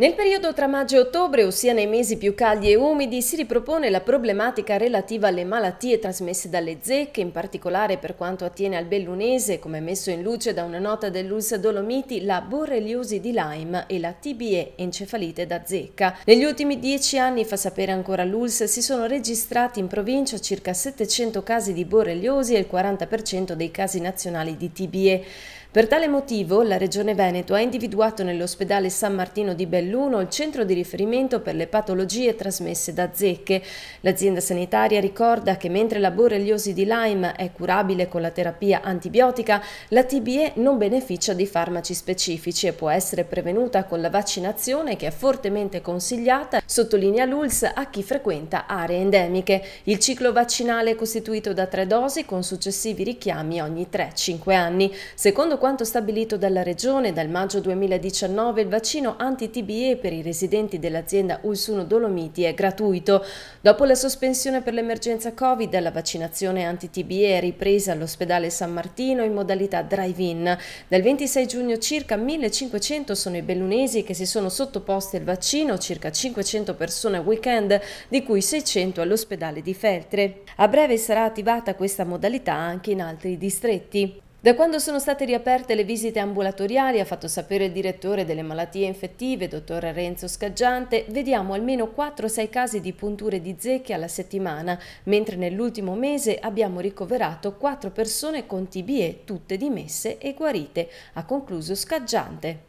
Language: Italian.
Nel periodo tra maggio e ottobre, ossia nei mesi più caldi e umidi, si ripropone la problematica relativa alle malattie trasmesse dalle zecche, in particolare per quanto attiene al bellunese, come messo in luce da una nota dell'Ulsa Dolomiti, la borreliosi di Lyme e la TBE, encefalite da zecca. Negli ultimi dieci anni, fa sapere ancora l'Ulsa, si sono registrati in provincia circa 700 casi di borreliosi e il 40% dei casi nazionali di TBE. Per tale motivo, la Regione Veneto ha individuato nell'ospedale San Martino di Bellunese Belluno il centro di riferimento per le patologie trasmesse da zecche. L'azienda sanitaria ricorda che mentre la borreliosi di Lyme è curabile con la terapia antibiotica, la TBE non beneficia di farmaci specifici e può essere prevenuta con la vaccinazione che è fortemente consigliata, sottolinea l'ULS, a chi frequenta aree endemiche. Il ciclo vaccinale è costituito da tre dosi con successivi richiami ogni 3-5 anni. Secondo quanto stabilito dalla Regione, dal maggio 2019 il vaccino anti tbe e per i residenti dell'azienda Ulsuno Dolomiti è gratuito. Dopo la sospensione per l'emergenza Covid, la vaccinazione anti-TBE è ripresa all'ospedale San Martino in modalità drive-in. Dal 26 giugno circa 1500 sono i bellunesi che si sono sottoposti al vaccino, circa 500 persone a weekend, di cui 600 all'ospedale di Feltre. A breve sarà attivata questa modalità anche in altri distretti. Da quando sono state riaperte le visite ambulatoriali, ha fatto sapere il direttore delle malattie infettive, dottor Renzo Scaggiante, vediamo almeno 4-6 casi di punture di zecche alla settimana, mentre nell'ultimo mese abbiamo ricoverato 4 persone con TBE, tutte dimesse e guarite, ha concluso Scaggiante.